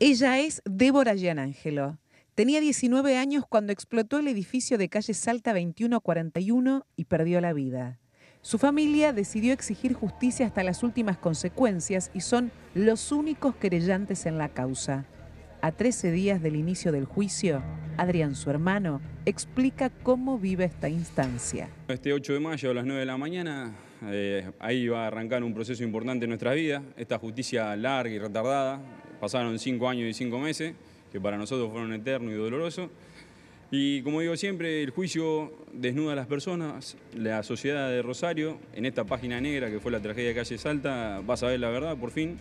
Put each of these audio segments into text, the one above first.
Ella es Débora Gianangelo. Tenía 19 años cuando explotó el edificio de calle Salta 2141 y perdió la vida. Su familia decidió exigir justicia hasta las últimas consecuencias y son los únicos querellantes en la causa. A 13 días del inicio del juicio, Adrián, su hermano, explica cómo vive esta instancia. Este 8 de mayo a las 9 de la mañana eh, ahí va a arrancar un proceso importante en nuestras vidas, esta justicia larga y retardada, pasaron cinco años y cinco meses, que para nosotros fueron eternos y dolorosos. Y como digo siempre, el juicio desnuda a las personas, la sociedad de Rosario, en esta página negra que fue la tragedia de Calle Salta, va a saber la verdad por fin,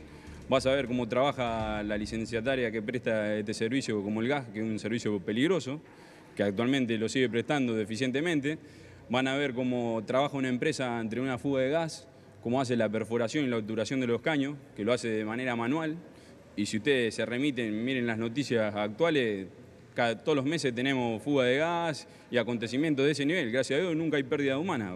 va a saber cómo trabaja la licenciataria que presta este servicio como el gas, que es un servicio peligroso, que actualmente lo sigue prestando deficientemente, van a ver cómo trabaja una empresa entre una fuga de gas, cómo hace la perforación y la obturación de los caños, que lo hace de manera manual. Y si ustedes se remiten, miren las noticias actuales, cada, todos los meses tenemos fuga de gas y acontecimientos de ese nivel. Gracias a Dios nunca hay pérdida humana.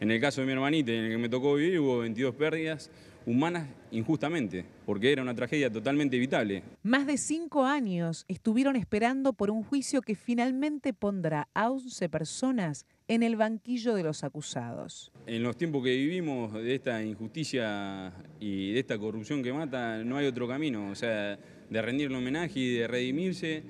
En el caso de mi hermanita, en el que me tocó vivir, hubo 22 pérdidas humanas injustamente, porque era una tragedia totalmente evitable. Más de cinco años estuvieron esperando por un juicio que finalmente pondrá a 11 personas en el banquillo de los acusados. En los tiempos que vivimos de esta injusticia y de esta corrupción que mata, no hay otro camino, o sea, de rendirle homenaje y de redimirse,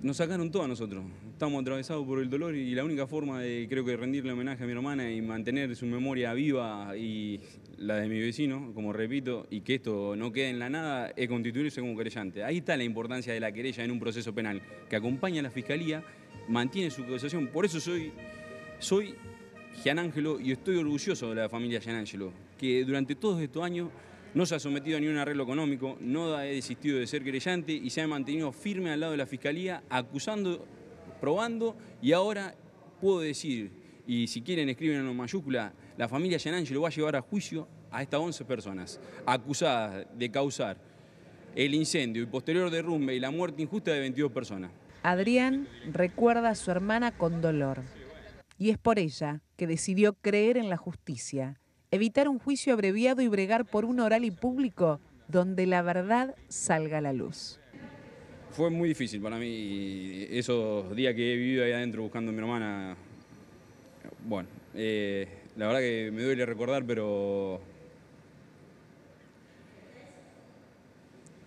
nos sacaron todo a nosotros estamos atravesados por el dolor y la única forma de, creo que, rendirle homenaje a mi hermana y mantener su memoria viva y la de mi vecino, como repito, y que esto no quede en la nada, es constituirse como querellante. Ahí está la importancia de la querella en un proceso penal, que acompaña a la fiscalía, mantiene su acusación. Por eso soy, soy Gianangelo y estoy orgulloso de la familia Gian Gianangelo, que durante todos estos años no se ha sometido a ningún arreglo económico, no ha desistido de ser querellante y se ha mantenido firme al lado de la Fiscalía acusando y ahora puedo decir, y si quieren escriben en mayúscula, la familia lo va a llevar a juicio a estas 11 personas acusadas de causar el incendio y posterior derrumbe y la muerte injusta de 22 personas. Adrián recuerda a su hermana con dolor y es por ella que decidió creer en la justicia, evitar un juicio abreviado y bregar por un oral y público donde la verdad salga a la luz. Fue muy difícil para mí esos días que he vivido ahí adentro buscando a mi hermana. Bueno, eh, la verdad que me duele recordar, pero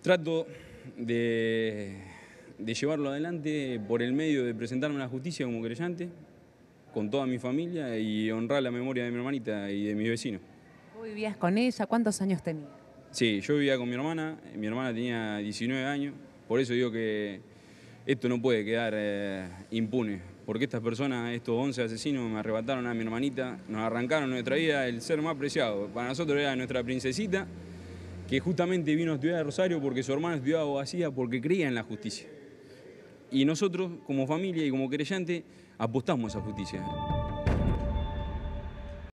trato de, llevarlo adelante por el medio de presentarme a la justicia como creyente, con toda mi familia y honrar la memoria de mi hermanita y de mis vecinos. ¿Vos vivías con ella? ¿Cuántos años tenía? Sí, yo vivía con mi hermana, mi hermana tenía 19 años, por eso digo que esto no puede quedar eh, impune, porque estas personas, estos 11 asesinos, me arrebataron a mi hermanita, nos arrancaron nuestra vida, el ser más preciado. Para nosotros era nuestra princesita, que justamente vino a estudiar a Rosario porque su hermano estudiaba abogacía porque creía en la justicia. Y nosotros, como familia y como creyente, apostamos a esa justicia.